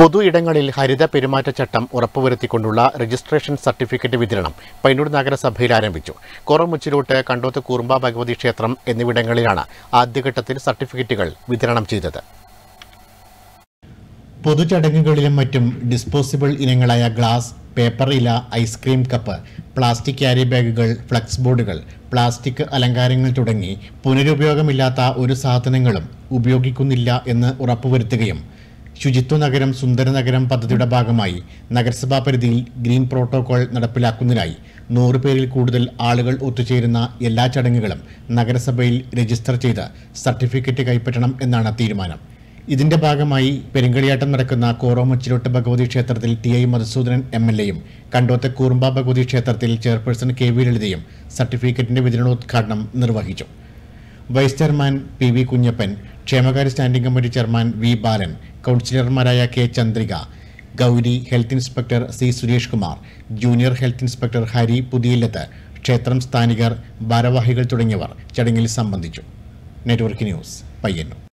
പൊതു ഇടങ്ങളിൽ ഹരിത പെരുമാറ്റച്ചട്ടം ഉറപ്പുവരുത്തിക്കൊണ്ടുള്ള രജിസ്ട്രേഷൻ സർട്ടിഫിക്കറ്റ് വിതരണം പൈനൂർ നഗരസഭയിൽ ആരംഭിച്ചു കോറമുച്ചിലോട്ട് കണ്ടോത്ത് കൂർമ്പ ഭഗവതി ക്ഷേത്രം എന്നിവിടങ്ങളിലാണ് ആദ്യഘട്ടത്തിൽ സർട്ടിഫിക്കറ്റുകൾ വിതരണം ചെയ്തത് പൊതുചടങ്ങുകളിലും മറ്റും ഡിസ്പോസിബിൾ ഇനങ്ങളായ ഗ്ലാസ് പേപ്പർ ഇല ഐസ്ക്രീം കപ്പ് പ്ലാസ്റ്റിക് ക്യാരി ബാഗുകൾ ഫ്ലക്സ് ബോർഡുകൾ പ്ലാസ്റ്റിക് അലങ്കാരങ്ങൾ തുടങ്ങി പുനരുപയോഗമില്ലാത്ത ഒരു സാധനങ്ങളും ഉപയോഗിക്കുന്നില്ല എന്ന് ഉറപ്പുവരുത്തുകയും ശുചിത്വ നഗരം സുന്ദര നഗരം പദ്ധതിയുടെ ഭാഗമായി നഗരസഭാ പരിധിയിൽ ഗ്രീൻ പ്രോട്ടോകോൾ നടപ്പിലാക്കുന്നതിനായി നൂറുപേരിൽ പേരിൽ കൂടുതൽ ആളുകൾ ഒത്തുചേരുന്ന എല്ലാ ചടങ്ങുകളും നഗരസഭയിൽ രജിസ്റ്റർ ചെയ്ത് സർട്ടിഫിക്കറ്റ് കൈപ്പറ്റണം എന്നാണ് തീരുമാനം ഇതിന്റെ ഭാഗമായി പെരുങ്കളിയാട്ടം നടക്കുന്ന കോറോമച്ചിലോട്ട് ഭഗവതി ക്ഷേത്രത്തിൽ T I Madhusudanan M L എയും കണ്ടോത്തെ കൂറുമ്പ ഭഗവതി ക്ഷേത്രത്തിൽ ചെയർപേഴ്സൺ കെ വി ലളിതയും സർട്ടിഫിക്കറ്റിന്റെ വിതരണോദ്ഘാടനം നിർവഹിച്ചു vice chairman P V Kunhappan ക്ഷേമകാര്യ standing committee chairman V Balan കൗൺസിലർമാരായ K Chandrika Gauri health inspector C Suresh Kumar junior health inspector Hari Puthiyillath ക്ഷേത്രം സ്ഥാനികർ ഭാരവാഹികൾ തുടങ്ങിയവർ ചടങ്ങിൽ സംബന്ധിച്ചു നെറ്റ്വർക്ക് ന്യൂസ് പയ്യന്നൂർ